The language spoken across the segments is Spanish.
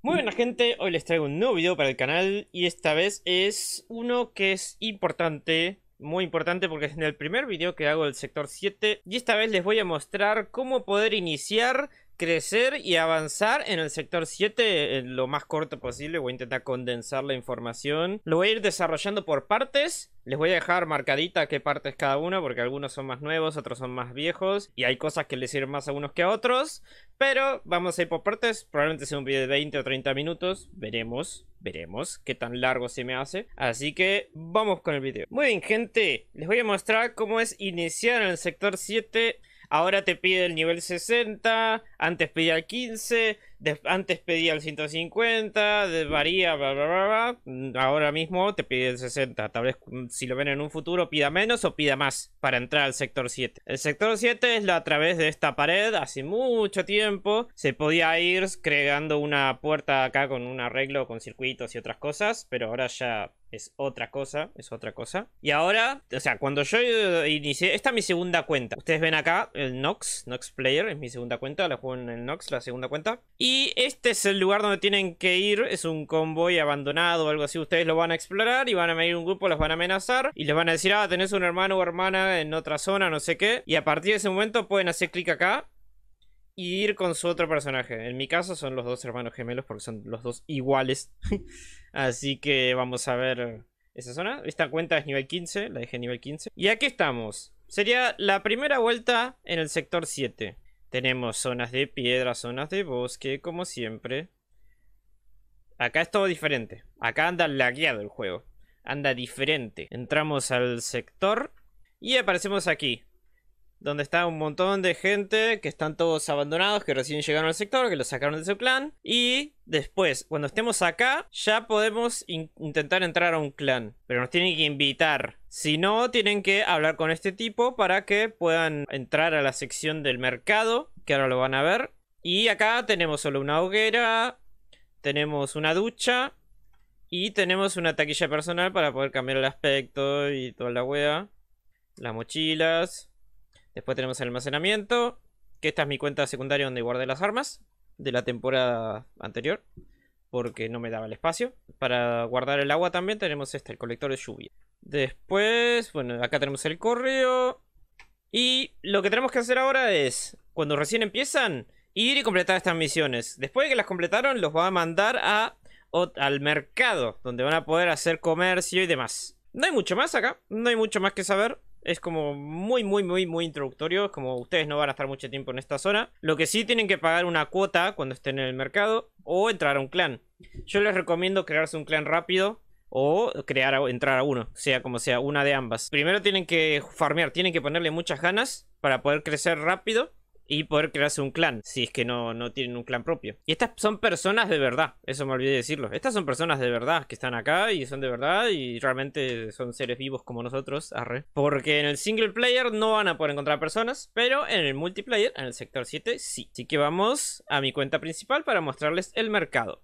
Muy buena gente, hoy les traigo un nuevo video para el canal y esta vez es uno que es importante, muy importante porque es en el primer video que hago del sector 7 y esta vez les voy a mostrar cómo poder iniciar crecer y avanzar en el sector 7 en lo más corto posible. Voy a intentar condensar la información. Lo voy a ir desarrollando por partes. Les voy a dejar marcadita qué partes cada una porque algunos son más nuevos, otros son más viejos y hay cosas que les sirven más a unos que a otros. Pero vamos a ir por partes. Probablemente sea un video de 20 o 30 minutos. Veremos, veremos qué tan largo se me hace. Así que vamos con el video. Muy bien gente, les voy a mostrar cómo es iniciar en el sector 7 Ahora te pide el nivel 60, antes pedía 15, antes pedía el 150, varía, bla, bla, bla, bla, mm, ahora mismo te pide el 60. Tal vez mm, si lo ven en un futuro pida menos o pida más para entrar al sector 7. El sector 7 es la a través de esta pared hace mucho tiempo. Se podía ir creando una puerta acá con un arreglo con circuitos y otras cosas, pero ahora ya es otra cosa, es otra cosa. Y ahora, o sea, cuando yo inicié, esta es mi segunda cuenta. Ustedes ven acá el Nox, Nox Player, es mi segunda cuenta, la juego en el Nox, la segunda cuenta. Y y este es el lugar donde tienen que ir. Es un convoy abandonado o algo así. Ustedes lo van a explorar y van a venir un grupo, los van a amenazar. Y les van a decir, ah, tenés un hermano o hermana en otra zona, no sé qué. Y a partir de ese momento pueden hacer clic acá y ir con su otro personaje. En mi caso son los dos hermanos gemelos porque son los dos iguales. Así que vamos a ver esa zona. Esta cuenta es nivel 15, la dejé nivel 15. Y aquí estamos. Sería la primera vuelta en el sector 7. Tenemos zonas de piedra, zonas de bosque, como siempre. Acá es todo diferente. Acá anda lagueado el juego. Anda diferente. Entramos al sector y aparecemos aquí donde está un montón de gente que están todos abandonados, que recién llegaron al sector, que lo sacaron de su clan. Y después, cuando estemos acá, ya podemos intentar entrar a un clan. Pero nos tienen que invitar. Si no, tienen que hablar con este tipo para que puedan entrar a la sección del mercado, que ahora lo van a ver. Y acá tenemos solo una hoguera, tenemos una ducha y tenemos una taquilla personal para poder cambiar el aspecto y toda la wea. Las mochilas. Después tenemos el almacenamiento, que esta es mi cuenta secundaria donde guardé las armas de la temporada anterior, porque no me daba el espacio. Para guardar el agua también tenemos este, el colector de lluvia. Después, bueno, acá tenemos el correo. Y lo que tenemos que hacer ahora es, cuando recién empiezan, ir y completar estas misiones. Después de que las completaron, los va a mandar a, al mercado, donde van a poder hacer comercio y demás. No hay mucho más acá, no hay mucho más que saber. Es como muy, muy, muy, muy introductorio. Es como ustedes no van a estar mucho tiempo en esta zona. Lo que sí tienen que pagar una cuota cuando estén en el mercado o entrar a un clan. Yo les recomiendo crearse un clan rápido o crear entrar a uno, sea como sea, una de ambas. Primero tienen que farmear, tienen que ponerle muchas ganas para poder crecer rápido y poder crearse un clan, si es que no, no tienen un clan propio. Y estas son personas de verdad, eso me olvidé de decirlo. Estas son personas de verdad que están acá y son de verdad y realmente son seres vivos como nosotros, arre. Porque en el single player no van a poder encontrar personas, pero en el multiplayer, en el sector 7, sí. Así que vamos a mi cuenta principal para mostrarles el mercado.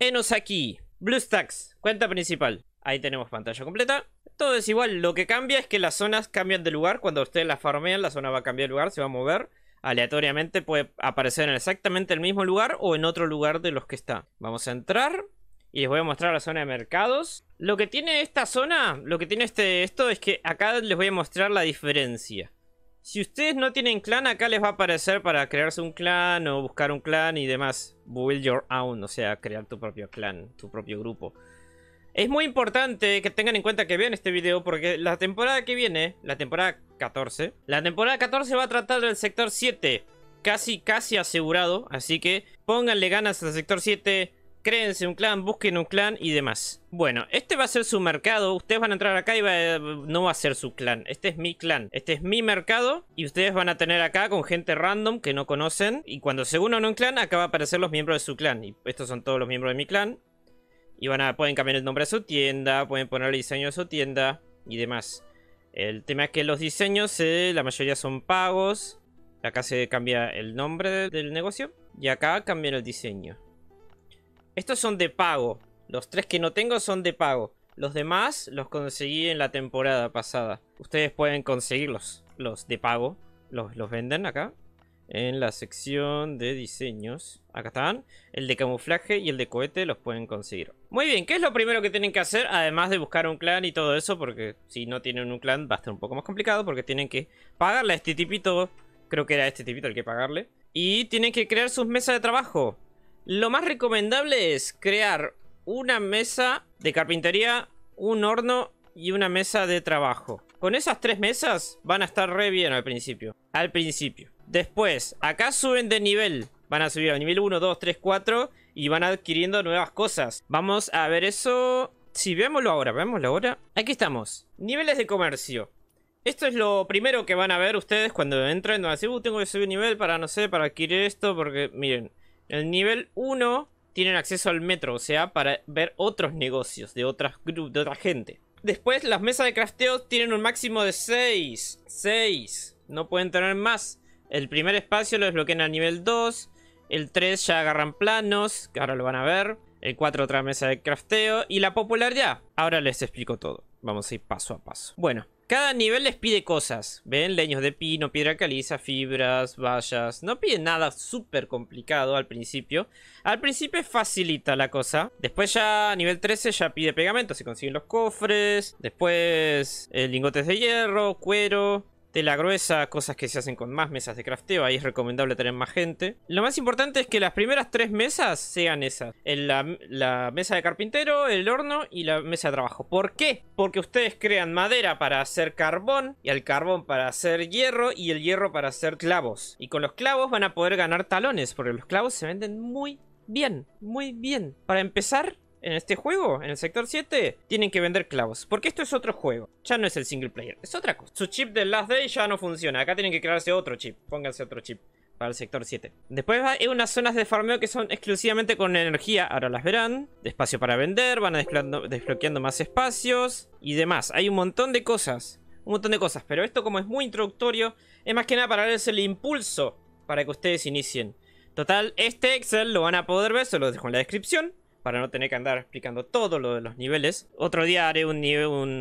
Enos aquí, Stacks, cuenta principal. Ahí tenemos pantalla completa. Todo es igual, lo que cambia es que las zonas cambian de lugar. Cuando ustedes las farmean, la zona va a cambiar de lugar, se va a mover aleatoriamente puede aparecer en exactamente el mismo lugar o en otro lugar de los que está. Vamos a entrar y les voy a mostrar la zona de mercados. Lo que tiene esta zona, lo que tiene este, esto es que acá les voy a mostrar la diferencia. Si ustedes no tienen clan, acá les va a aparecer para crearse un clan o buscar un clan y demás. Build your own, o sea, crear tu propio clan, tu propio grupo. Es muy importante que tengan en cuenta que vean este video porque la temporada que viene, la temporada 14, la temporada 14 va a tratar del sector 7, casi casi asegurado, así que pónganle ganas al sector 7, créense un clan, busquen un clan y demás. Bueno, este va a ser su mercado, ustedes van a entrar acá y no va a ser su clan, este es mi clan, este es mi mercado y ustedes van a tener acá con gente random que no conocen y cuando se unan a un clan acá va a aparecer los miembros de su clan y estos son todos los miembros de mi clan y van a, pueden cambiar el nombre de su tienda, pueden poner el diseño de su tienda y demás. El tema es que los diseños, eh, la mayoría son pagos. Acá se cambia el nombre del negocio y acá cambian el diseño. Estos son de pago. Los tres que no tengo son de pago. Los demás los conseguí en la temporada pasada. Ustedes pueden conseguirlos, los de pago. Los, los venden acá en la sección de diseños. Acá están. El de camuflaje y el de cohete los pueden conseguir. Muy bien, ¿qué es lo primero que tienen que hacer? Además de buscar un clan y todo eso, porque si no tienen un clan va a estar un poco más complicado, porque tienen que pagarle a este tipito. Creo que era este tipito el que pagarle. Y tienen que crear sus mesas de trabajo. Lo más recomendable es crear una mesa de carpintería, un horno y una mesa de trabajo. Con esas tres mesas van a estar re bien al principio. Al principio. Después, acá suben de nivel. Van a subir a nivel 1, 2, 3, 4 y van adquiriendo nuevas cosas. Vamos a ver eso. Si veámoslo ahora, vémoslo ahora. Aquí estamos. Niveles de comercio. Esto es lo primero que van a ver ustedes cuando entren. Van a decir, uh, tengo que subir nivel para, no sé, para adquirir esto. Porque, miren, el nivel 1 tienen acceso al metro. O sea, para ver otros negocios de, otras de otra gente. Después, las mesas de crafteo tienen un máximo de 6. 6. No pueden tener más. El primer espacio lo desbloquean al nivel 2. El 3 ya agarran planos, que ahora lo van a ver. El 4 otra mesa de crafteo. Y la popular ya. Ahora les explico todo. Vamos a ir paso a paso. Bueno, cada nivel les pide cosas. Ven, leños de pino, piedra caliza, fibras, vallas. No piden nada súper complicado al principio. Al principio facilita la cosa. Después ya a nivel 13 ya pide pegamento. Se consiguen los cofres. Después el eh, lingotes de hierro, cuero tela gruesa, cosas que se hacen con más mesas de crafteo, ahí es recomendable tener más gente. Lo más importante es que las primeras tres mesas sean esas, la, la, mesa de carpintero, el horno y la mesa de trabajo. ¿Por qué? Porque ustedes crean madera para hacer carbón y el carbón para hacer hierro y el hierro para hacer clavos. Y con los clavos van a poder ganar talones porque los clavos se venden muy bien, muy bien. Para empezar, en este juego, en el sector 7, tienen que vender clavos. Porque esto es otro juego. Ya no es el single player, es otra cosa. Su chip del Last Day ya no funciona. Acá tienen que crearse otro chip. Pónganse otro chip para el sector 7. Después hay unas zonas de farmeo que son exclusivamente con energía. Ahora las verán. Espacio para vender, van desbloqueando más espacios y demás. Hay un montón de cosas. Un montón de cosas. Pero esto como es muy introductorio, es más que nada para darles el impulso para que ustedes inicien. Total, este Excel lo van a poder ver, se lo dejo en la descripción para no tener que andar explicando todo lo de los niveles. Otro día haré un,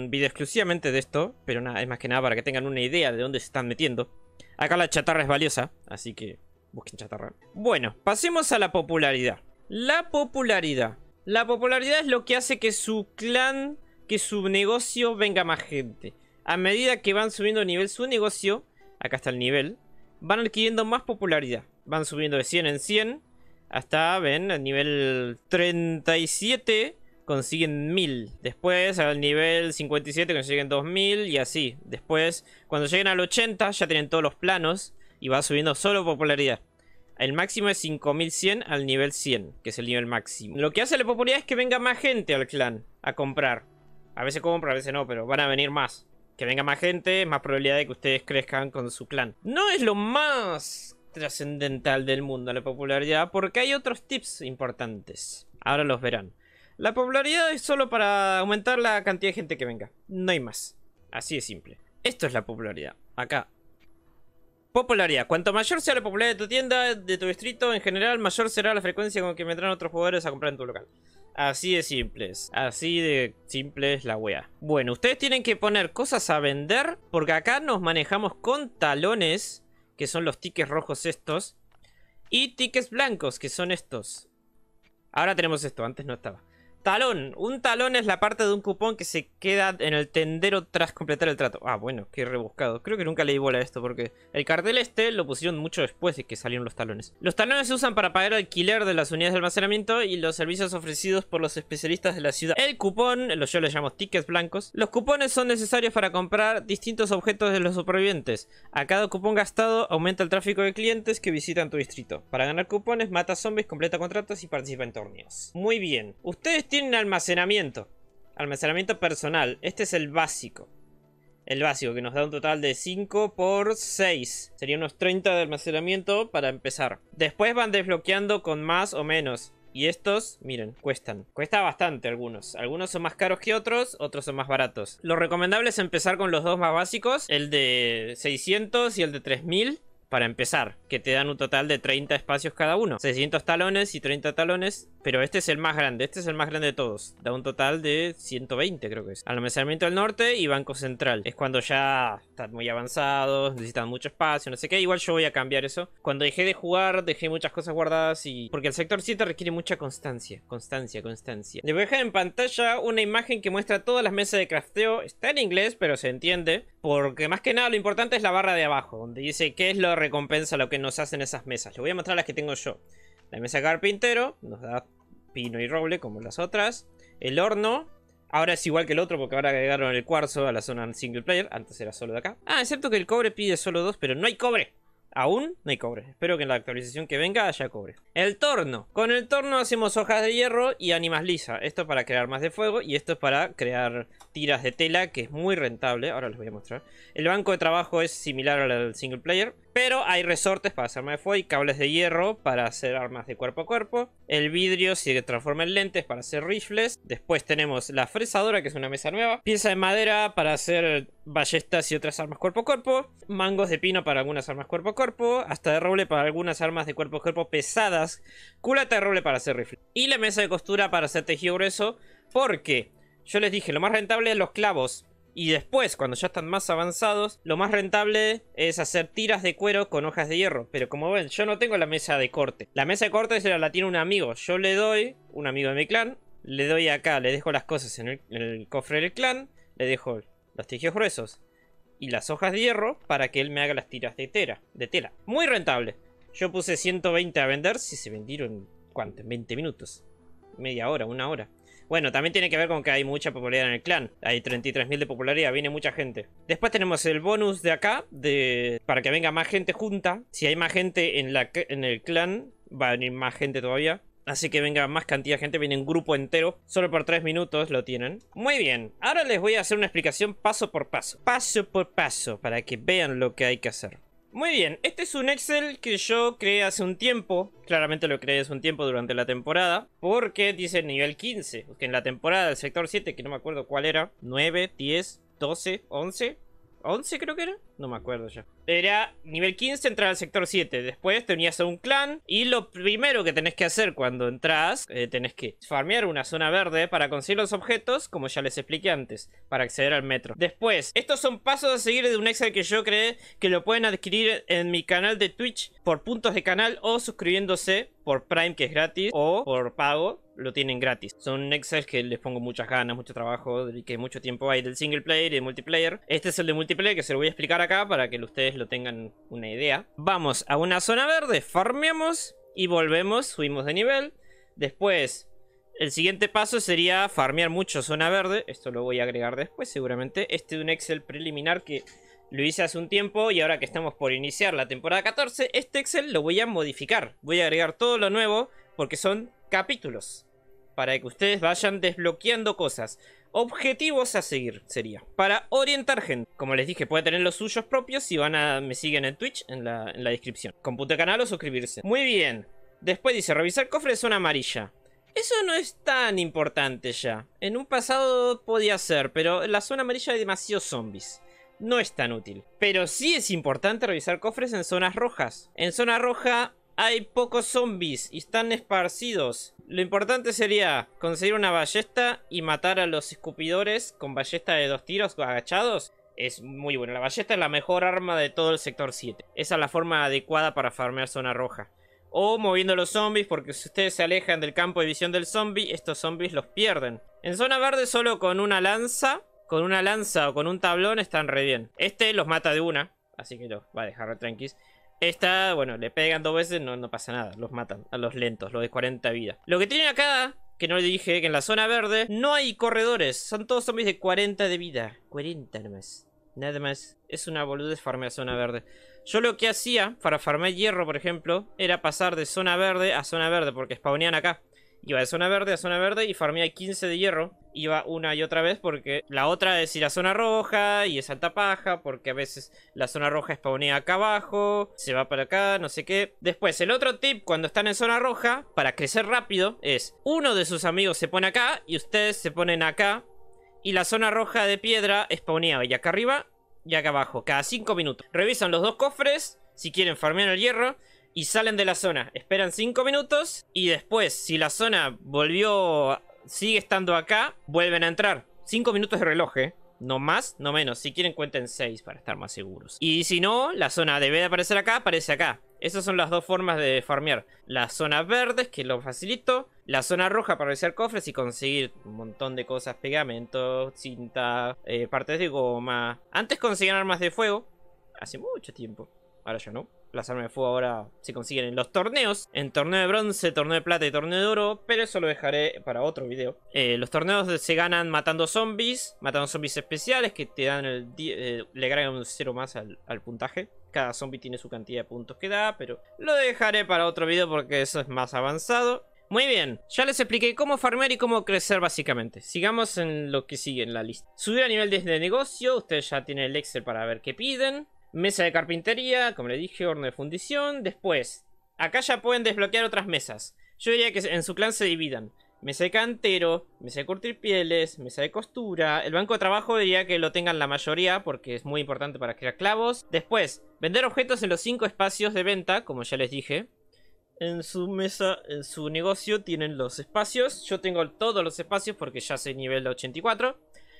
video exclusivamente de esto, pero nada, es más que nada para que tengan una idea de dónde se están metiendo. Acá la chatarra es valiosa, así que busquen chatarra. Bueno, pasemos a la popularidad. La popularidad. La popularidad es lo que hace que su clan, que su negocio venga más gente. A medida que van subiendo de nivel su negocio, acá está el nivel, van adquiriendo más popularidad. Van subiendo de 100 en 100 hasta, ven, al nivel 37 consiguen 1000. Después al nivel 57 consiguen 2000 y así. Después, cuando lleguen al 80 ya tienen todos los planos y va subiendo solo popularidad. El máximo es 5100 al nivel 100, que es el nivel máximo. Lo que hace la popularidad es que venga más gente al clan a comprar. A veces compra, a veces no, pero van a venir más. Que venga más gente, más probabilidad de que ustedes crezcan con su clan. No es lo más trascendental del mundo la popularidad porque hay otros tips importantes. Ahora los verán. La popularidad es solo para aumentar la cantidad de gente que venga. No hay más. Así de simple. Esto es la popularidad. Acá. Popularidad. Cuanto mayor sea la popularidad de tu tienda, de tu distrito en general, mayor será la frecuencia con que vendrán otros jugadores a comprar en tu local. Así de simples. Así de simple es la wea. Bueno, ustedes tienen que poner cosas a vender porque acá nos manejamos con talones que son los tickets rojos estos. Y tickets blancos, que son estos. Ahora tenemos esto, antes no estaba. Talón. Un talón es la parte de un cupón que se queda en el tendero tras completar el trato. Ah, bueno, qué rebuscado. Creo que nunca leí bola a esto porque el cartel este lo pusieron mucho después de que salieron los talones. Los talones se usan para pagar el alquiler de las unidades de almacenamiento y los servicios ofrecidos por los especialistas de la ciudad. El cupón, los yo les llamo tickets blancos. Los cupones son necesarios para comprar distintos objetos de los supervivientes. A cada cupón gastado aumenta el tráfico de clientes que visitan tu distrito. Para ganar cupones, mata zombies, completa contratos y participa en torneos. Muy bien. Ustedes tienen almacenamiento. Almacenamiento personal. Este es el básico. El básico, que nos da un total de 5 por 6. sería unos 30 de almacenamiento para empezar. Después van desbloqueando con más o menos. Y estos, miren, cuestan. Cuesta bastante algunos. Algunos son más caros que otros, otros son más baratos. Lo recomendable es empezar con los dos más básicos, el de 600 y el de 3000 para empezar, que te dan un total de 30 espacios cada uno. 600 talones y 30 talones pero este es el más grande, este es el más grande de todos. Da un total de 120 creo que es. Almacenamiento del norte y Banco Central. Es cuando ya están muy avanzados, necesitan mucho espacio, no sé qué. Igual yo voy a cambiar eso. Cuando dejé de jugar, dejé muchas cosas guardadas y... Porque el sector 7 requiere mucha constancia, constancia, constancia. Le voy a dejar en pantalla una imagen que muestra todas las mesas de crafteo. Está en inglés, pero se entiende. Porque más que nada lo importante es la barra de abajo, donde dice qué es lo recompensa lo que nos hacen esas mesas. Le voy a mostrar las que tengo yo. La mesa carpintero nos da pino y roble como las otras. El horno. Ahora es igual que el otro porque ahora agregaron el cuarzo a la zona single player. Antes era solo de acá. Ah, excepto que el cobre pide solo dos, pero no hay cobre. Aún no hay cobre. Espero que en la actualización que venga haya cobre. El torno. Con el torno hacemos hojas de hierro y ánimas lisa. Esto es para crear más de fuego y esto es para crear tiras de tela, que es muy rentable. Ahora les voy a mostrar. El banco de trabajo es similar al single player. Pero hay resortes para hacer armas de fuego y cables de hierro para hacer armas de cuerpo a cuerpo. El vidrio se transforma en lentes para hacer rifles. Después tenemos la fresadora, que es una mesa nueva. Pieza de madera para hacer ballestas y otras armas cuerpo a cuerpo. Mangos de pino para algunas armas cuerpo a cuerpo. Hasta de roble para algunas armas de cuerpo a cuerpo pesadas. Culata de roble para hacer rifles. Y la mesa de costura para hacer tejido grueso. Porque yo les dije, lo más rentable es los clavos. Y después, cuando ya están más avanzados, lo más rentable es hacer tiras de cuero con hojas de hierro. Pero como ven, yo no tengo la mesa de corte. La mesa de corte la tiene un amigo. Yo le doy, un amigo de mi clan, le doy acá, le dejo las cosas en el, cofre del clan, le dejo los tejidos gruesos y las hojas de hierro para que él me haga las tiras de, tela. de tela. Muy rentable. Yo puse 120 a vender si se vendieron, ¿cuánto? En 20 minutos. Media hora, una hora. Bueno, también tiene que ver con que hay mucha popularidad en el clan. Hay 33.000 de popularidad, viene mucha gente. Después tenemos el bonus de acá, de para que venga más gente junta. Si hay más gente en, la, en el clan, va a venir más gente todavía. Así que venga más cantidad de gente, viene un grupo entero. Solo por 3 minutos lo tienen. Muy bien, ahora les voy a hacer una explicación paso por paso. Paso por paso, para que vean lo que hay que hacer. Muy bien, este es un Excel que yo creé hace un tiempo, claramente lo creé hace un tiempo durante la temporada, porque dice nivel 15, que en la temporada del sector 7, que no me acuerdo cuál era, 9, 10, 12, 11, 11 creo que era, no me acuerdo ya. Era nivel 15, entrar al sector 7, después te unías a un clan y lo primero que tenés que hacer cuando entras, eh, tenés que farmear una zona verde para conseguir los objetos, como ya les expliqué antes, para acceder al metro. Después, estos son pasos a seguir de un Excel que yo creé que lo pueden adquirir en mi canal de Twitch por puntos de canal o suscribiéndose por Prime que es gratis o por pago lo tienen gratis. Son Excel que les pongo muchas ganas, mucho trabajo, que mucho tiempo hay del single player y del multiplayer. Este es el de multiplayer que se lo voy a explicar acá para que ustedes lo tengan una idea. Vamos a una zona verde, farmeamos y volvemos, subimos de nivel. Después el siguiente paso sería farmear mucho zona verde. Esto lo voy a agregar después seguramente. Este es un Excel preliminar que lo hice hace un tiempo y ahora que estamos por iniciar la temporada 14, este Excel lo voy a modificar. Voy a agregar todo lo nuevo porque son capítulos para que ustedes vayan desbloqueando cosas. Objetivos a seguir sería, para orientar gente. Como les dije, puede tener los suyos propios si van a, me siguen en Twitch, en la, descripción. canal o suscribirse. Muy bien. Después dice, revisar cofres de zona amarilla. Eso no es tan importante ya. En un pasado podía ser, pero en la zona amarilla hay demasiados zombies no es tan útil. Pero sí es importante revisar cofres en zonas rojas. En zona roja hay pocos zombies y están esparcidos. Lo importante sería conseguir una ballesta y matar a los escupidores con ballesta de dos tiros agachados. Es muy bueno. La ballesta es la mejor arma de todo el sector 7. Esa es la forma adecuada para farmear zona roja. O moviendo los zombies, porque si ustedes se alejan del campo de visión del zombie, estos zombies los pierden. En zona verde solo con una lanza, con una lanza o con un tablón están re bien. Este los mata de una, así que los va a dejar re esta, bueno, le pegan dos veces, no, no pasa nada, los matan a los lentos, los de 40 vida. Lo que tienen acá, que no le dije, que en la zona verde no hay corredores, son todos zombies de 40 de vida, 40 nomás. Nada más, es una boludez farmear zona verde. Yo lo que hacía para farmear hierro, por ejemplo, era pasar de zona verde a zona verde, porque spawnean acá. Iba de zona verde a zona verde y farmía 15 de hierro. Iba una y otra vez porque la otra es ir a zona roja y es alta paja porque a veces la zona roja spawnea acá abajo, se va para acá, no sé qué. Después, el otro tip cuando están en zona roja para crecer rápido es uno de sus amigos se pone acá y ustedes se ponen acá y la zona roja de piedra spawneaba y acá arriba y acá abajo, cada 5 minutos. Revisan los dos cofres si quieren farmear el hierro y salen de la zona. Esperan 5 minutos y después, si la zona volvió, sigue estando acá, vuelven a entrar. 5 minutos de reloj, ¿eh? No más, no menos. Si quieren, cuenten 6 para estar más seguros. Y si no, la zona debe de aparecer acá, aparece acá. Esas son las dos formas de farmear. Las zonas verdes, que lo facilito. La zona roja para realizar cofres y conseguir un montón de cosas. Pegamento, cinta, eh, partes de goma. Antes conseguían armas de fuego. Hace mucho tiempo ahora ya no. Las armas de fuego ahora se consiguen en los torneos. En torneo de bronce, torneo de plata y torneo de oro. Pero eso lo dejaré para otro video. Eh, los torneos se ganan matando zombies. Matando zombies especiales que te dan el... Eh, le agregan un 0 más al, puntaje. Cada zombie tiene su cantidad de puntos que da. Pero lo dejaré para otro video porque eso es más avanzado. Muy bien, ya les expliqué cómo farmear y cómo crecer básicamente. Sigamos en lo que sigue en la lista. Subir a nivel desde negocio, ustedes ya tienen el Excel para ver qué piden. Mesa de carpintería, como le dije, horno de fundición. Después, acá ya pueden desbloquear otras mesas. Yo diría que en su clan se dividan. Mesa de cantero, mesa de curtir pieles, mesa de costura. El banco de trabajo diría que lo tengan la mayoría porque es muy importante para crear clavos. Después, vender objetos en los 5 espacios de venta, como ya les dije. En su mesa, en su negocio tienen los espacios. Yo tengo todos los espacios porque ya soy nivel 84.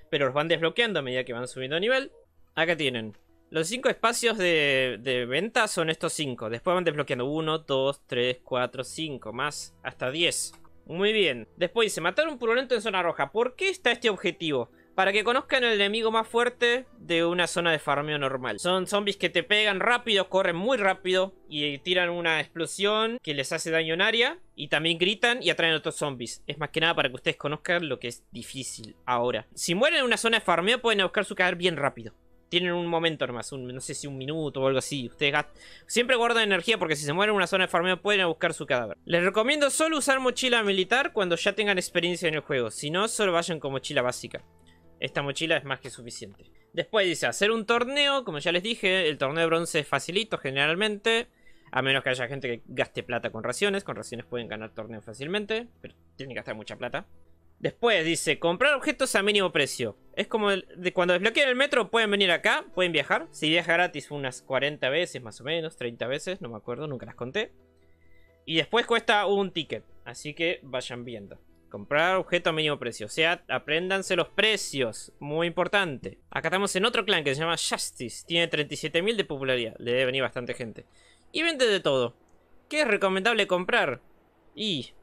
Pero los van desbloqueando a medida que van subiendo nivel. Acá tienen los cinco espacios de, venta son estos cinco. Después van desbloqueando uno, 2, 3, cuatro, cinco, más. Hasta 10. Muy bien. Después dice, matar un purulento en zona roja. ¿Por qué está este objetivo? Para que conozcan el enemigo más fuerte de una zona de farmeo normal. Son zombies que te pegan rápido, corren muy rápido y tiran una explosión que les hace daño en área. Y también gritan y atraen a otros zombies. Es más que nada para que ustedes conozcan lo que es difícil ahora. Si mueren en una zona de farmeo pueden buscar su caer bien rápido tienen un momento nomás, un, no sé si un minuto o algo así. Ustedes Siempre guardan energía porque si se mueren en una zona de farmeo pueden buscar su cadáver. Les recomiendo solo usar mochila militar cuando ya tengan experiencia en el juego. Si no, solo vayan con mochila básica. Esta mochila es más que suficiente. Después dice, hacer un torneo, como ya les dije, el torneo de bronce es facilito generalmente. A menos que haya gente que gaste plata con raciones. Con raciones pueden ganar torneo fácilmente, pero tienen que gastar mucha plata. Después dice, comprar objetos a mínimo precio. Es como el, cuando desbloquean el metro pueden venir acá, pueden viajar. Si viaja gratis unas 40 veces más o menos, 30 veces, no me acuerdo, nunca las conté. Y después cuesta un ticket, así que vayan viendo. Comprar objeto a mínimo precio, o sea, apréndanse los precios, muy importante. Acá estamos en otro clan que se llama Justice, tiene 37.000 de popularidad, le debe venir bastante gente. Y vende de todo. ¿Qué es recomendable comprar? Y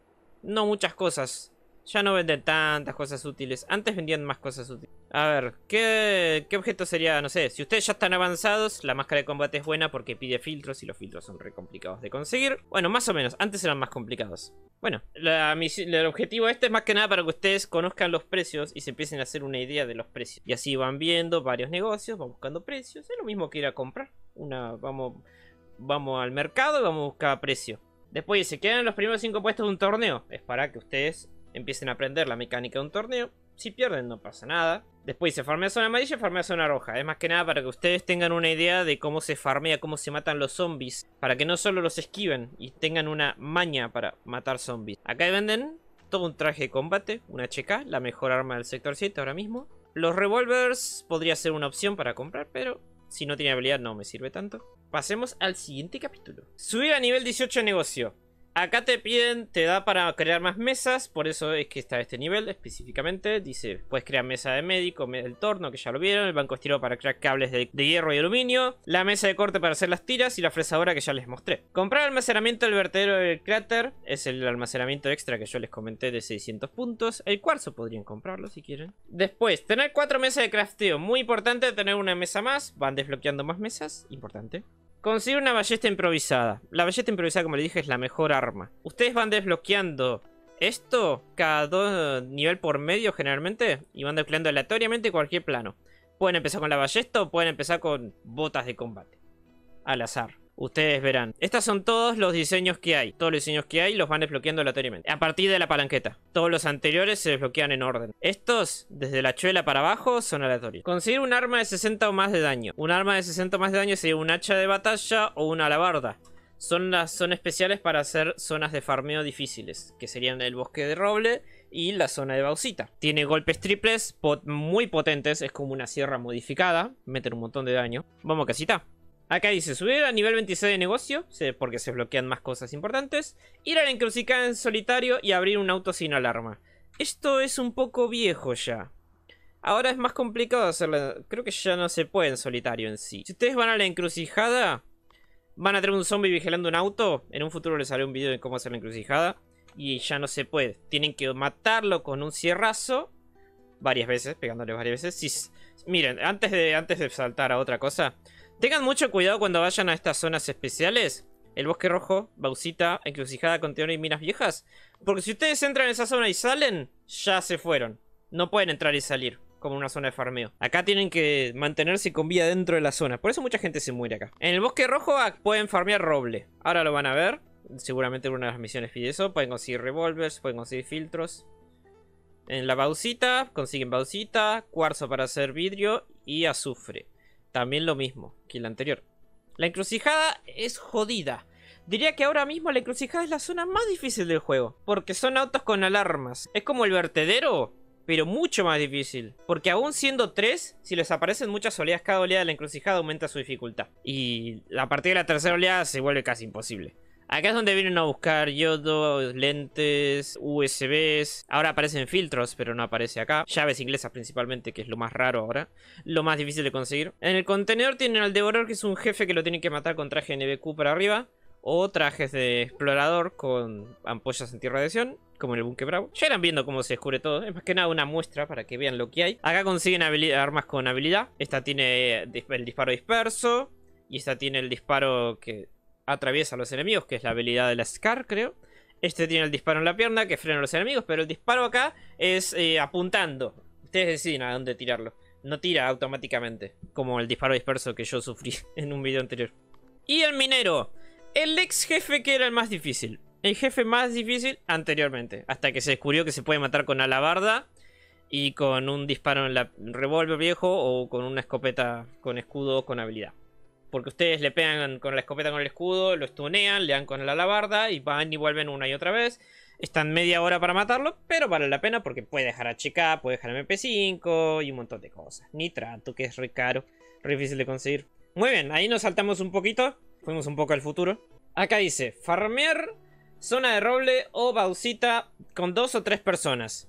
no muchas cosas. Ya no venden tantas cosas útiles. Antes vendían más cosas útiles. A ver, ¿qué, ¿qué, objeto sería? No sé, si ustedes ya están avanzados, la máscara de combate es buena porque pide filtros y los filtros son re complicados de conseguir. Bueno, más o menos, antes eran más complicados. Bueno, el objetivo este es más que nada para que ustedes conozcan los precios y se empiecen a hacer una idea de los precios. Y así van viendo varios negocios, van buscando precios. Es lo mismo que ir a comprar. Una, vamos, vamos al mercado y vamos a buscar precio. Después se quedan los primeros 5 puestos de un torneo. Es para que ustedes empiecen a aprender la mecánica de un torneo. Si pierden no pasa nada. Después se farmea zona amarilla, farmea zona roja. Es más que nada para que ustedes tengan una idea de cómo se farmea, cómo se matan los zombies. Para que no solo los esquiven y tengan una maña para matar zombies. Acá venden todo un traje de combate, una HK, la mejor arma del sector 7 ahora mismo. Los revolvers podría ser una opción para comprar, pero si no tiene habilidad no me sirve tanto. Pasemos al siguiente capítulo. Subir a nivel 18 negocio. Acá te piden, te da para crear más mesas, por eso es que está este nivel específicamente. Dice, puedes crear mesa de médico, el torno, que ya lo vieron, el banco estirado para crear cables de, de, hierro y aluminio, la mesa de corte para hacer las tiras y la fresadora que ya les mostré. Comprar almacenamiento del vertedero del cráter, es el almacenamiento extra que yo les comenté de 600 puntos. El cuarzo podrían comprarlo si quieren. Después, tener cuatro mesas de crafteo, muy importante tener una mesa más, van desbloqueando más mesas, importante. Consigue una ballesta improvisada. La ballesta improvisada, como le dije, es la mejor arma. Ustedes van desbloqueando esto cada eh, nivel por medio generalmente y van desbloqueando aleatoriamente cualquier plano. Pueden empezar con la ballesta o pueden empezar con botas de combate. Al azar ustedes verán. Estos son todos los diseños que hay. Todos los diseños que hay los van desbloqueando aleatoriamente. A partir de la palanqueta. Todos los anteriores se desbloquean en orden. Estos, desde la chuela para abajo, son aleatorios. Conseguir un arma de 60 o más de daño. Un arma de 60 o más de daño sería un hacha de batalla o una alabarda. Son, las, son especiales para hacer zonas de farmeo difíciles, que serían el bosque de roble y la zona de bauxita. Tiene golpes triples muy potentes, es como una sierra modificada, Meter un montón de daño. Vamos, casita. Acá dice subir a nivel 26 de negocio, porque se bloquean más cosas importantes. Ir a la encrucijada en solitario y abrir un auto sin alarma. Esto es un poco viejo ya. Ahora es más complicado hacerlo. Creo que ya no se puede en solitario en sí. Si ustedes van a la encrucijada, van a tener un zombie vigilando un auto. En un futuro les haré un video de cómo hacer la encrucijada. Y ya no se puede. Tienen que matarlo con un cierrazo. Varias veces, pegándole varias veces. miren, antes de, antes de saltar a otra cosa, Tengan mucho cuidado cuando vayan a estas zonas especiales. El Bosque Rojo, bausita, Encrucijada, Contenedor y Minas Viejas. Porque si ustedes entran en esa zona y salen, ya se fueron. No pueden entrar y salir, como una zona de farmeo. Acá tienen que mantenerse con vida dentro de la zona. Por eso mucha gente se muere acá. En el Bosque Rojo ah, pueden farmear roble. Ahora lo van a ver. Seguramente en una de las misiones pide eso. Pueden conseguir revólveres, pueden conseguir filtros. En la bausita, consiguen bausita. cuarzo para hacer vidrio y azufre. También lo mismo que la anterior. La encrucijada es jodida. Diría que ahora mismo la encrucijada es la zona más difícil del juego, porque son autos con alarmas. Es como el vertedero, pero mucho más difícil. Porque aún siendo tres, si les aparecen muchas oleadas, cada oleada de la encrucijada aumenta su dificultad. Y a partir de la tercera oleada se vuelve casi imposible. Acá es donde vienen a buscar yodos, lentes, USBs. Ahora aparecen filtros, pero no aparece acá. Llaves inglesas principalmente, que es lo más raro ahora. Lo más difícil de conseguir. En el contenedor tienen al devorador, que es un jefe que lo tienen que matar con traje NBQ para arriba. O trajes de explorador con ampollas antirradiación, como en el Bunker Bravo. Ya irán viendo cómo se descubre todo. Es más que nada una muestra para que vean lo que hay. Acá consiguen armas con habilidad. Esta tiene eh, el disparo disperso. Y esta tiene el disparo que atraviesa a los enemigos, que es la habilidad de la Scar, creo. Este tiene el disparo en la pierna que frena a los enemigos, pero el disparo acá es eh, apuntando. Ustedes deciden a dónde tirarlo. No tira automáticamente, como el disparo disperso que yo sufrí en un video anterior. Y el minero, el ex jefe que era el más difícil. El jefe más difícil anteriormente, hasta que se descubrió que se puede matar con alabarda y con un disparo en la revólver viejo o con una escopeta con escudo con habilidad. Porque ustedes le pegan con la escopeta con el escudo, lo estunean, le dan con la alabarda y van y vuelven una y otra vez. Están media hora para matarlo, pero vale la pena porque puede dejar a HK, puede dejar MP5 y un montón de cosas. Nitrato, que es re caro, re difícil de conseguir. Muy bien, ahí nos saltamos un poquito, fuimos un poco al futuro. Acá dice, farmear zona de roble o baucita con dos o tres personas.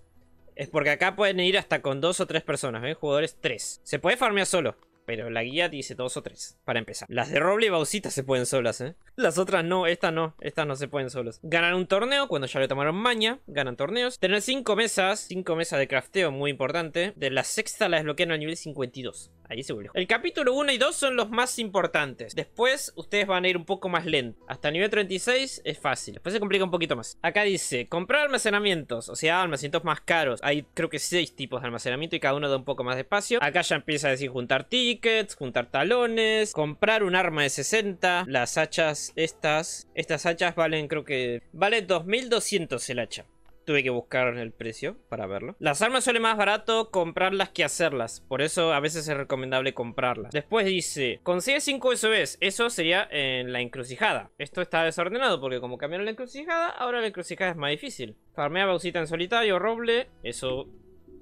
Es porque acá pueden ir hasta con dos o tres personas, ¿ven? ¿eh? Jugadores tres. Se puede farmear solo, pero la guía dice dos o tres, para empezar. Las de roble y Bausita se pueden solas, ¿eh? Las otras no, estas no, estas no se pueden solas. Ganan un torneo, cuando ya lo tomaron maña, ganan torneos. Tener cinco mesas, cinco mesas de crafteo, muy importante. De la sexta la desbloquean al nivel 52. Ahí se El capítulo 1 y 2 son los más importantes. Después ustedes van a ir un poco más lento. Hasta nivel 36 es fácil. Después se complica un poquito más. Acá dice, comprar almacenamientos. O sea, almacenamientos más caros. Hay creo que 6 tipos de almacenamiento y cada uno da un poco más de espacio. Acá ya empieza a decir juntar tickets, juntar talones, comprar un arma de 60. Las hachas estas. Estas hachas valen creo que... Vale 2200 el hacha. Tuve que buscar el precio para verlo. Las armas suele más barato comprarlas que hacerlas. Por eso a veces es recomendable comprarlas. Después dice, consigue 5 USBs. Eso sería en la encrucijada. Esto está desordenado porque como cambiaron la encrucijada, ahora la encrucijada es más difícil. Farmea bauxita en solitario, roble. Eso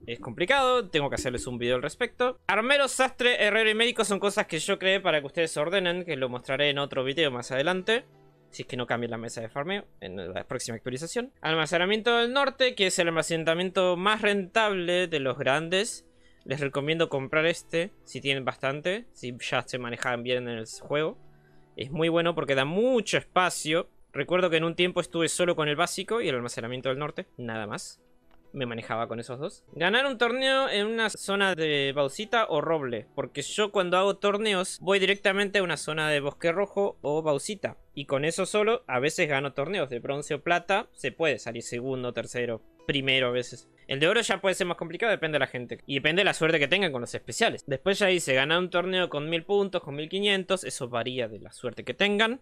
es complicado, tengo que hacerles un video al respecto. Armero, sastre, herrero y médico son cosas que yo creé para que ustedes ordenen, que lo mostraré en otro video más adelante si es que no cambian la mesa de farmeo en la próxima actualización. Almacenamiento del norte, que es el almacenamiento más rentable de los grandes. Les recomiendo comprar este si tienen bastante, si ya se manejan bien en el juego. Es muy bueno porque da mucho espacio. Recuerdo que en un tiempo estuve solo con el básico y el almacenamiento del norte, nada más me manejaba con esos dos. Ganar un torneo en una zona de bauxita o roble, porque yo cuando hago torneos voy directamente a una zona de bosque rojo o bauxita. Y con eso solo a veces gano torneos de bronce o plata, se puede salir segundo, tercero, primero a veces. El de oro ya puede ser más complicado, depende de la gente. Y depende de la suerte que tengan con los especiales. Después ya dice, ganar un torneo con 1000 puntos, con 1500, eso varía de la suerte que tengan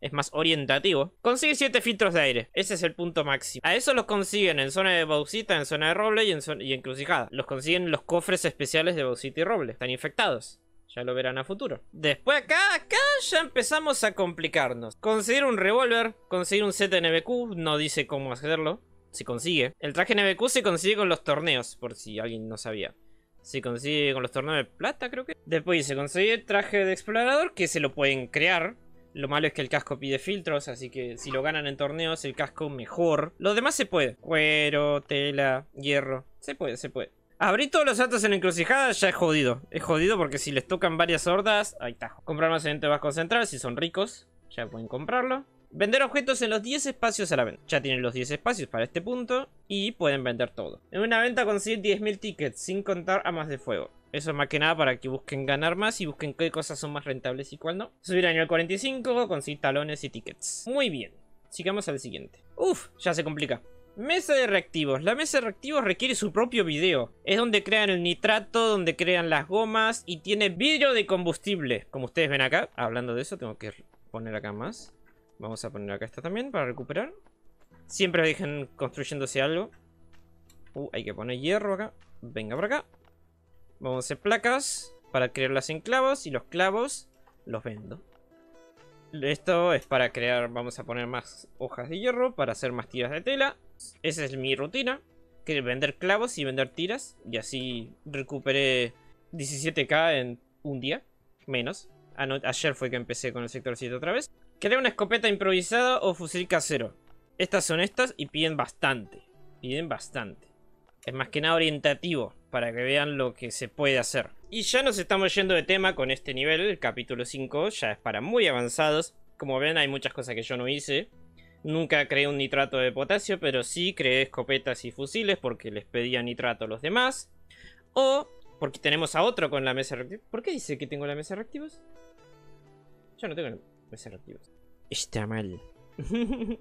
es más orientativo. Consigue 7 filtros de aire. Ese es el punto máximo. A eso los consiguen en zona de bauxita, en zona de roble y en, y en Los consiguen los cofres especiales de bauxita y roble. Están infectados. Ya lo verán a futuro. Después acá, acá ya empezamos a complicarnos. Conseguir un revólver, conseguir un set de NBQ, no dice cómo hacerlo. Se consigue. El traje NBQ se consigue con los torneos, por si alguien no sabía. Se consigue con los torneos de plata, creo que. Después se consigue el traje de explorador, que se lo pueden crear lo malo es que el casco pide filtros, así que si lo ganan en torneos, el casco mejor. Lo demás se puede. Cuero, tela, hierro. Se puede, se puede. Abrir todos los datos en encrucijada ya es jodido. Es jodido porque si les tocan varias hordas, ahí está. Comprar más en Vasco Central, si son ricos, ya pueden comprarlo. Vender objetos en los 10 espacios a la venta. Ya tienen los 10 espacios para este punto y pueden vender todo. En una venta conseguir 10.000 tickets sin contar a más de fuego. Eso es más que nada para que busquen ganar más y busquen qué cosas son más rentables y cuál no. Subir a nivel 45 con talones y tickets. Muy bien. Sigamos al siguiente. Uf, ya se complica. Mesa de reactivos. La mesa de reactivos requiere su propio video. Es donde crean el nitrato, donde crean las gomas y tiene vidrio de combustible. Como ustedes ven acá. Hablando de eso, tengo que poner acá más. Vamos a poner acá esta también para recuperar. Siempre dejen construyéndose algo. Uh, hay que poner hierro acá. Venga por acá. Vamos a hacer placas para crearlas en clavos y los clavos los vendo. Esto es para crear, vamos a poner más hojas de hierro para hacer más tiras de tela. Esa es mi rutina, que vender clavos y vender tiras. Y así recuperé 17k en un día, menos. Ah, ayer fue que empecé con el sector 7 otra vez. quedé una escopeta improvisada o fusil casero. Estas son estas y piden bastante. Piden bastante. Es más que nada orientativo para que vean lo que se puede hacer. Y ya nos estamos yendo de tema con este nivel, el capítulo 5 ya es para muy avanzados. Como ven hay muchas cosas que yo no hice. Nunca creé un nitrato de potasio, pero sí creé escopetas y fusiles porque les pedía nitrato a los demás. O porque tenemos a otro con la mesa reactiva. ¿Por qué dice que tengo la mesa reactivos? Yo no tengo la mesa reactivos. Está mal.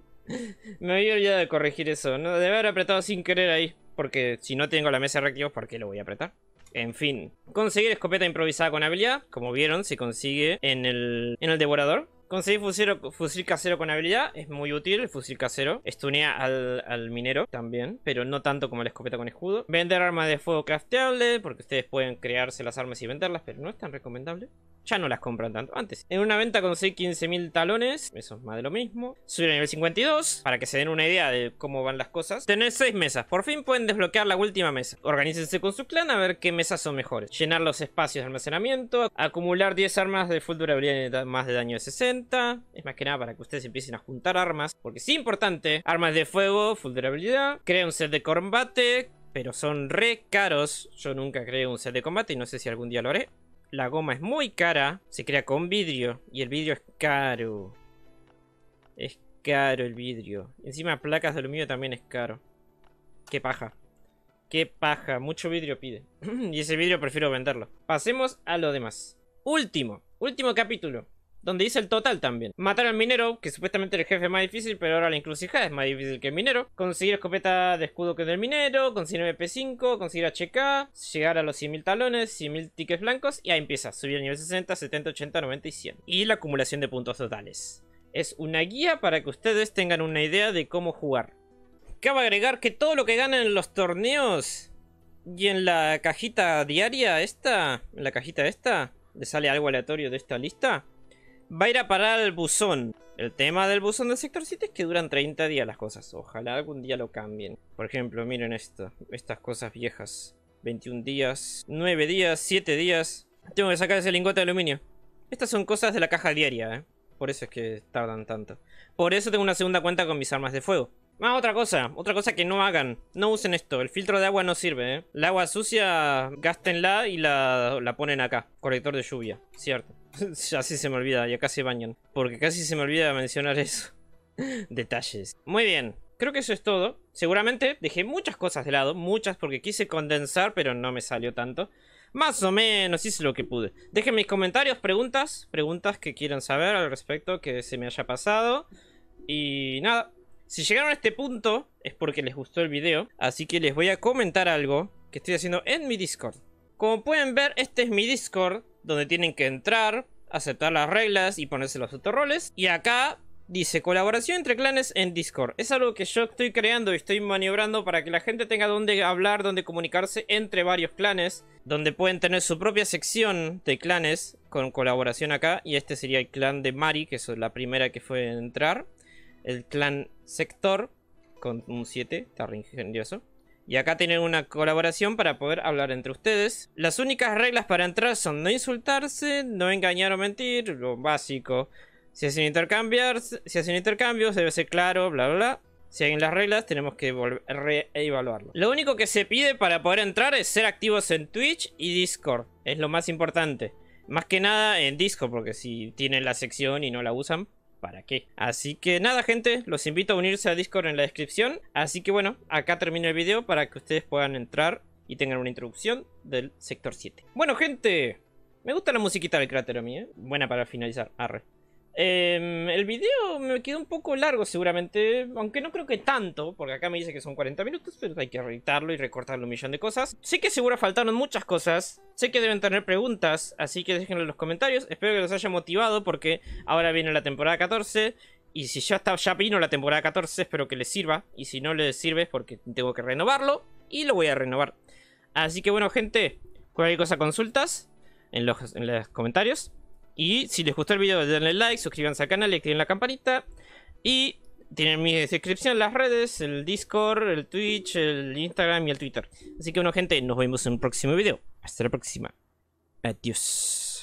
Me había olvidado de corregir eso, ¿no? De haber apretado sin querer ahí porque si no tengo la mesa de reactivos, ¿por qué lo voy a apretar? En fin, conseguir escopeta improvisada con habilidad, como vieron, se consigue en el, en el devorador. Conseguir fusil, fusil casero con habilidad es muy útil, el fusil casero. Estunea al, al, minero también, pero no tanto como la escopeta con escudo. Vender armas de fuego crafteable, porque ustedes pueden crearse las armas y venderlas, pero no es tan recomendable ya no las compran tanto antes. En una venta conseguí 15.000 talones, eso es más de lo mismo. Subir a nivel 52, para que se den una idea de cómo van las cosas. Tener 6 mesas, por fin pueden desbloquear la última mesa. Organícense con su clan a ver qué mesas son mejores. Llenar los espacios de almacenamiento, acumular 10 armas de full durabilidad y más de daño de 60. Es más que nada para que ustedes empiecen a juntar armas, porque sí, importante. Armas de fuego, full durabilidad, crea un set de combate... Pero son re caros. Yo nunca creé un set de combate y no sé si algún día lo haré la goma es muy cara. Se crea con vidrio. Y el vidrio es caro. Es caro el vidrio. Encima placas de aluminio también es caro. Qué paja. Qué paja. Mucho vidrio pide. y ese vidrio prefiero venderlo. Pasemos a lo demás. Último. Último capítulo donde dice el total también. Matar al minero, que supuestamente el jefe más difícil, pero ahora la encrucijada es más difícil que el minero. Conseguir escopeta de escudo que del minero, conseguir MP5, conseguir HK, llegar a los 100.000 talones, 100.000 tickets blancos, y ahí empieza, subir a nivel 60, 70, 80, 90 y 100. Y la acumulación de puntos totales. Es una guía para que ustedes tengan una idea de cómo jugar. Cabe agregar que todo lo que ganan en los torneos y en la cajita diaria esta, en la cajita esta, le sale algo aleatorio de esta lista, Va a ir a parar al buzón. El tema del buzón del sector 7 es que duran 30 días las cosas. Ojalá algún día lo cambien. Por ejemplo, miren esto. Estas cosas viejas. 21 días, 9 días, 7 días. Tengo que sacar ese lingote de aluminio. Estas son cosas de la caja diaria, ¿eh? Por eso es que tardan tanto. Por eso tengo una segunda cuenta con mis armas de fuego más ah, otra cosa, otra cosa que no hagan. No usen esto, el filtro de agua no sirve, ¿eh? La agua sucia, gástenla y la, la ponen acá. Corrector de lluvia, cierto. Así se me olvida, y acá se bañan. Porque casi se me olvida mencionar eso. Detalles. Muy bien, creo que eso es todo. Seguramente dejé muchas cosas de lado, muchas porque quise condensar, pero no me salió tanto. Más o menos hice lo que pude. Dejen mis comentarios, preguntas, preguntas que quieran saber al respecto que se me haya pasado. Y nada, si llegaron a este punto es porque les gustó el video, así que les voy a comentar algo que estoy haciendo en mi Discord. Como pueden ver, este es mi Discord, donde tienen que entrar, aceptar las reglas y ponerse los otros roles. Y acá dice colaboración entre clanes en Discord. Es algo que yo estoy creando y estoy maniobrando para que la gente tenga donde hablar, donde comunicarse entre varios clanes. Donde pueden tener su propia sección de clanes con colaboración acá. Y este sería el clan de Mari, que es la primera que fue a entrar el clan Sector con un 7, está re ingenioso. Y acá tienen una colaboración para poder hablar entre ustedes. Las únicas reglas para entrar son no insultarse, no engañar o mentir, lo básico. Si hacen intercambios, si debe ser claro, bla bla bla. Si hay en las reglas tenemos que reevaluarlo. Lo único que se pide para poder entrar es ser activos en Twitch y Discord. Es lo más importante. Más que nada en Discord porque si tienen la sección y no la usan, para qué. Así que nada gente, los invito a unirse a Discord en la descripción. Así que bueno, acá termino el video para que ustedes puedan entrar y tengan una introducción del sector 7. Bueno gente, me gusta la musiquita del cráter a mí, ¿eh? buena para finalizar, arre. Em, el video me quedó un poco largo seguramente, aunque no creo que tanto, porque acá me dice que son 40 minutos, pero hay que editarlo y recortarlo un millón de cosas. Sé que seguro faltaron muchas cosas, sé que deben tener preguntas, así que déjenlo en los comentarios. Espero que los haya motivado porque ahora viene la temporada 14 y si ya, está, ya vino la temporada 14 espero que les sirva y si no les sirve es porque tengo que renovarlo y lo voy a renovar. Así que bueno gente, cualquier cosa consultas en los, en los comentarios. Y si les gustó el video, denle like, suscríbanse al canal y activen la campanita. Y tienen mi descripción las redes, el Discord, el Twitch, el Instagram y el Twitter. Así que bueno, gente, nos vemos en un próximo video. Hasta la próxima. Adiós.